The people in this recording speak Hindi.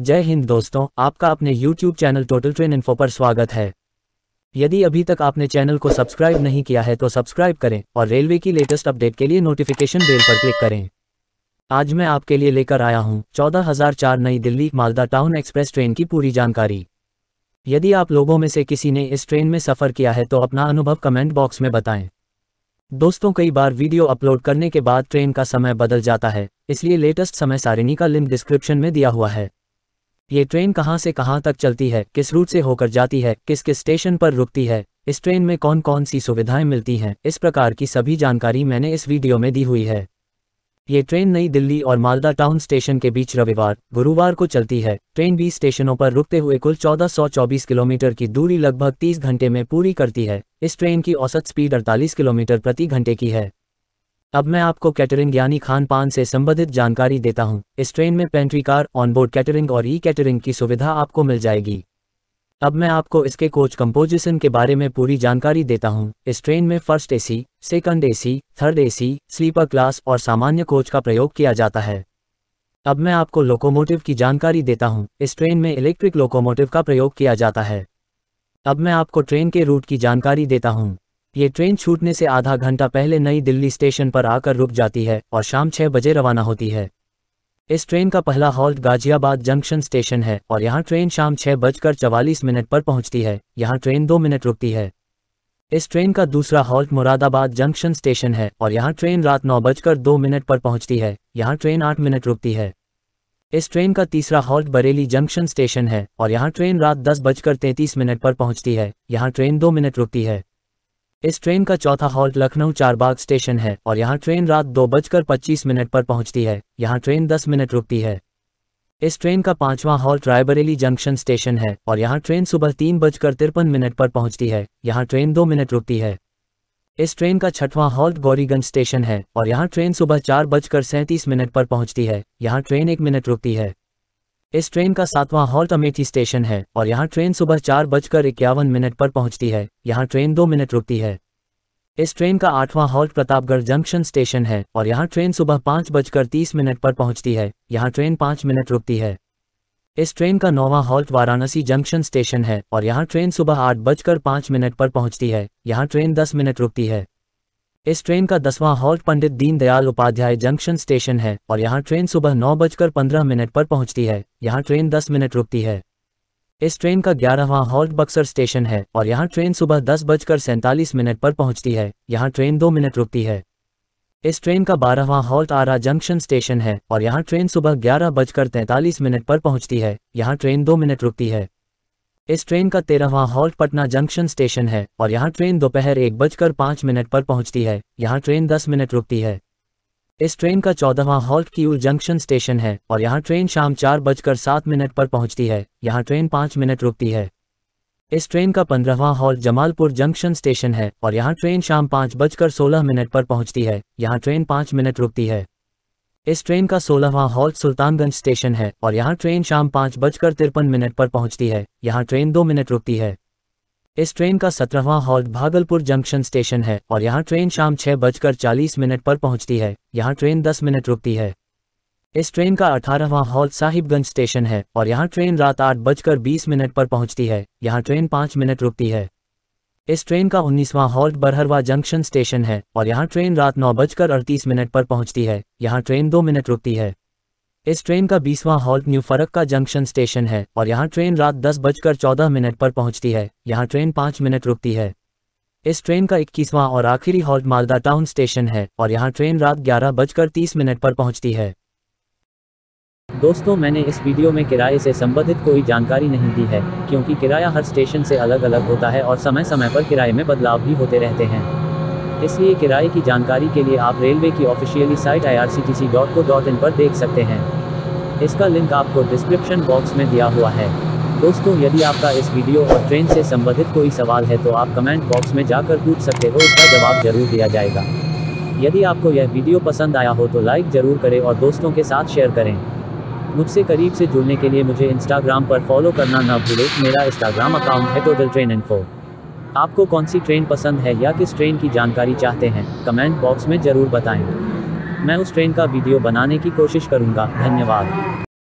जय हिंद दोस्तों आपका अपने YouTube channel total train info पर स्वागत है यदि अभी तक आपने चैनल को सब्सक्राइब नहीं किया है तो सब्सक्राइब करें और रेलवे की लेटेस्ट अपडेट के लिए नोटिफिकेशन बेल पर क्लिक करें आज मैं आपके लिए लेकर आया हूं 14004 नई Delhi Malda town express train की पूरी जानकारी यदि आप लोगों में से किसी ने इस ट्रेन में सफ़र किया है तो अपना अनुभव कमेंट बॉक्स में बताएं दोस्तों कई बार वीडियो अपलोड करने के बाद ट्रेन का समय बदल जाता है इसलिए लेटेस्ट समय सारिणी का लिंक डिस्क्रिप्शन में दिया हुआ है ये ट्रेन कहाँ से कहाँ तक चलती है किस रूट से होकर जाती है किस किस स्टेशन पर रुकती है इस ट्रेन में कौन कौन सी सुविधाएं मिलती हैं इस प्रकार की सभी जानकारी मैंने इस वीडियो में दी हुई है ये ट्रेन नई दिल्ली और मालदा टाउन स्टेशन के बीच रविवार गुरुवार को चलती है ट्रेन बीस स्टेशनों पर रुकते हुए कुल 1424 किलोमीटर की दूरी लगभग 30 घंटे में पूरी करती है इस ट्रेन की औसत स्पीड 48 किलोमीटर प्रति घंटे की है अब मैं आपको कैटरिंग यानी खान पान से संबंधित जानकारी देता हूँ इस ट्रेन में पेंट्री कार ऑनबोर्ड कैटरिंग और ई कैटरिंग की सुविधा आपको मिल जाएगी अब मैं आपको इसके कोच कंपोजिशन के बारे में पूरी जानकारी देता हूं। इस ट्रेन में first AC, second AC, third AC, sleeper class और सामान्य कोच का प्रयोग किया जाता है अब मैं आपको लोकोमोटिव की जानकारी देता हूँ इस ट्रेन में इलेक्ट्रिक लोकोमोटिव का प्रयोग किया जाता है अब मैं आपको ट्रेन के रूट की जानकारी देता हूँ ये ट्रेन छूटने से आधा घंटा पहले नई दिल्ली स्टेशन पर आकर रुक जाती है और शाम छह बजे रवाना होती है इस ट्रेन का पहला हॉल्ट गाजियाबाद जंक्शन स्टेशन है और यहाँ ट्रेन शाम छह बजकर चवालीस मिनट पर पहुंचती है यहाँ ट्रेन दो मिनट रुकती है इस ट्रेन का दूसरा हॉल्ट मुरादाबाद जंक्शन स्टेशन है और यहाँ ट्रेन रात नौ बजकर दो मिनट पर पहुंचती है यहाँ ट्रेन आठ मिनट रुकती है इस ट्रेन का तीसरा हॉल्ट बरेली जंक्शन स्टेशन है और यहाँ ट्रेन रात दस बजकर तैंतीस मिनट पर पहुंचती है यहाँ ट्रेन दो मिनट रुकती है इस ट्रेन का चौथा हॉल्ट लखनऊ चारबाग स्टेशन है और यहाँ ट्रेन रात दो बजकर पच्चीस मिनट पर पहुँचती है यहाँ ट्रेन दस मिनट रुकती है इस ट्रेन का पांचवा हॉल्ट रायबरेली जंक्शन स्टेशन है और यहाँ ट्रेन सुबह तीन बजकर तिरपन मिनट पर पहुँचती है यहाँ ट्रेन दो मिनट रुकती है इस ट्रेन का छठवां हॉल्ट गौरीगंज स्टेशन है और यहाँ ट्रेन सुबह चार बजकर सैंतीस मिनट पर पहुँचती है यहाँ ट्रेन एक मिनट रुकती है इस ट्रेन का सातवां हॉल्ट अमेठी स्टेशन है और यहाँ ट्रेन सुबह चार बजकर इक्यावन मिनट पर पहुंचती है यहाँ ट्रेन दो मिनट रुकती है इस ट्रेन का आठवां हॉल्ट प्रतापगढ़ जंक्शन स्टेशन है और यहाँ ट्रेन सुबह पाँच बजकर तीस मिनट पर पहुंचती है यहाँ ट्रेन पाँच मिनट रुकती है इस ट्रेन का नौवां हॉल्ट वाराणसी जंक्शन स्टेशन है और यहाँ ट्रेन सुबह आठ बजकर पाँच मिनट पर पहुंचती है यहाँ ट्रेन दस मिनट रुकती है इस ट्रेन का दसवां halt Pandit Deendayal Upadhyay junction station है और यहाँ ट्रेन सुबह नौ बजकर पंद्रह मिनट पर पहुंचती है यहाँ ट्रेन दस मिनट रुकती है इस ट्रेन का ग्यारहवां हॉल्ट बक्सर स्टेशन है और यहाँ ट्रेन सुबह दस बजकर सैंतालीस मिनट पर पहुंचती है यहाँ ट्रेन दो मिनट रुकती है इस ट्रेन का बारहवां हॉल्ट आरा जंक्शन स्टेशन है और यहाँ ट्रेन सुबह ग्यारह बजकर तैंतालीस मिनट पर पहुंचती है यहाँ ट्रेन दो मिनट रुकती है इस ट्रेन का तेरहवा हॉल्ट पटना जंक्शन स्टेशन है और यहाँ ट्रेन दोपहर एक बजकर पाँच मिनट पर पहुँचती है यहाँ ट्रेन दस मिनट रुकती है इस ट्रेन का चौदहवा हॉल्ट की जंक्शन स्टेशन है और यहाँ ट्रेन शाम चार बजकर सात मिनट पर पहुँचती है यहाँ ट्रेन पाँच मिनट रुकती है इस ट्रेन का पंद्रहवा हॉल्ट जमालपुर जंक्शन स्टेशन है और यहाँ ट्रेन शाम पाँच बजकर सोलह मिनट पर पहुँचती है यहाँ ट्रेन पाँच मिनट रुकती है इस ट्रेन का सोलहवा हॉल्ट सुल्तानगंज स्टेशन है और यहाँ ट्रेन शाम पाँच बजकर तिरपन मिनट पर पहुँचती है यहाँ ट्रेन दो मिनट रुकती है इस ट्रेन का सत्रहवा हॉल्ट भागलपुर जंक्शन स्टेशन है और यहाँ ट्रेन शाम छः बजकर चालीस मिनट पर पहुँचती है यहाँ ट्रेन दस मिनट रुकती है इस ट्रेन का अठारहवा हॉल्ट साहिबगंज स्टेशन है और यहाँ ट्रेन रात आठ बजकर बीस मिनट पर पहुँचती है यहाँ ट्रेन पाँच मिनट रुकती है इस ट्रेन का उन्नीसवां हॉल्ट बरहरवा जंक्शन स्टेशन है और यहाँ ट्रेन रात नौ बजकर अड़तीस मिनट पर पहुँचती है यहाँ ट्रेन दो मिनट रुकती है इस ट्रेन का बीसवां halt new Farakka junction station है और यहाँ ट्रेन रात दस बजकर चौदह मिनट पर पहुँचती है यहाँ ट्रेन पाँच मिनट रुकती है इस ट्रेन का इक्कीसवां और आखिरी हॉल्ट मालदा टाउन स्टेशन है और यहाँ ट्रेन रात ग्यारह बजकर तीस मिनट पर पहुँचती है दोस्तों मैंने इस वीडियो में किराए से संबंधित कोई जानकारी नहीं दी है क्योंकि किराया हर स्टेशन से अलग अलग होता है और समय समय पर किराए में बदलाव भी होते रहते हैं इसलिए किराए की जानकारी के लिए आप रेलवे की officially site I R C T C dot co dot in पर देख सकते हैं इसका लिंक आपको डिस्क्रिप्शन बॉक्स में दिया हुआ है दोस्तों यदि आपका इस वीडियो और ट्रेन से संबंधित कोई सवाल है तो आप कमेंट बॉक्स में जाकर पूछ सकते हो इसका जवाब जरूर दिया जाएगा यदि आपको यह वीडियो पसंद आया हो तो लाइक जरूर करें और दोस्तों के साथ शेयर करें मुझसे करीब से जुड़ने के लिए मुझे इंस्टाग्राम पर फॉलो करना ना भूलें मेरा इंस्टाग्राम अकाउंट है टोटल ट्रेन इन आपको कौन सी ट्रेन पसंद है या किस ट्रेन की जानकारी चाहते हैं कमेंट बॉक्स में ज़रूर बताएं मैं उस ट्रेन का वीडियो बनाने की कोशिश करूँगा धन्यवाद